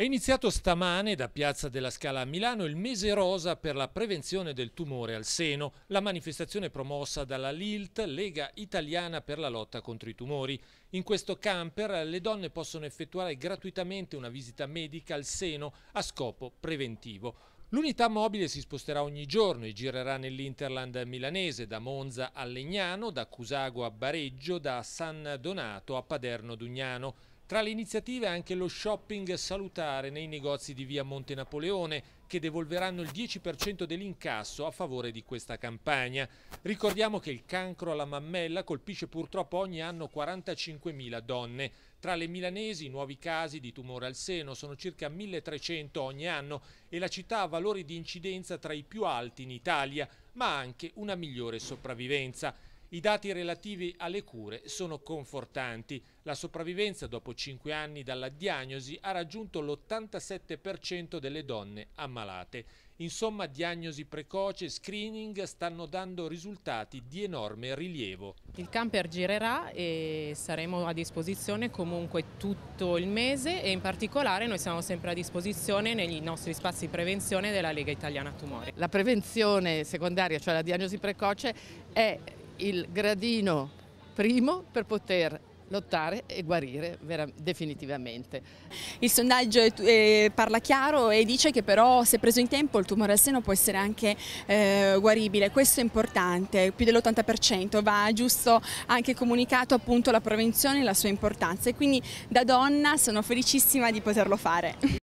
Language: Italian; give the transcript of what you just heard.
È iniziato stamane da Piazza della Scala a Milano il mese rosa per la prevenzione del tumore al seno, la manifestazione promossa dalla LILT, Lega Italiana per la lotta contro i tumori. In questo camper le donne possono effettuare gratuitamente una visita medica al seno a scopo preventivo. L'unità mobile si sposterà ogni giorno e girerà nell'Interland milanese, da Monza a Legnano, da Cusago a Bareggio, da San Donato a Paderno Dugnano. Tra le iniziative anche lo shopping salutare nei negozi di via Monte Napoleone che devolveranno il 10% dell'incasso a favore di questa campagna. Ricordiamo che il cancro alla mammella colpisce purtroppo ogni anno 45.000 donne. Tra le milanesi i nuovi casi di tumore al seno sono circa 1.300 ogni anno e la città ha valori di incidenza tra i più alti in Italia, ma anche una migliore sopravvivenza. I dati relativi alle cure sono confortanti. La sopravvivenza dopo 5 anni dalla diagnosi ha raggiunto l'87% delle donne ammalate. Insomma, diagnosi precoce e screening stanno dando risultati di enorme rilievo. Il camper girerà e saremo a disposizione comunque tutto il mese e in particolare noi siamo sempre a disposizione nei nostri spazi di prevenzione della Lega Italiana Tumori. La prevenzione secondaria, cioè la diagnosi precoce, è il gradino primo per poter lottare e guarire definitivamente. Il sondaggio eh, parla chiaro e dice che però se preso in tempo il tumore al seno può essere anche eh, guaribile, questo è importante, più dell'80% va giusto anche comunicato appunto la prevenzione e la sua importanza e quindi da donna sono felicissima di poterlo fare.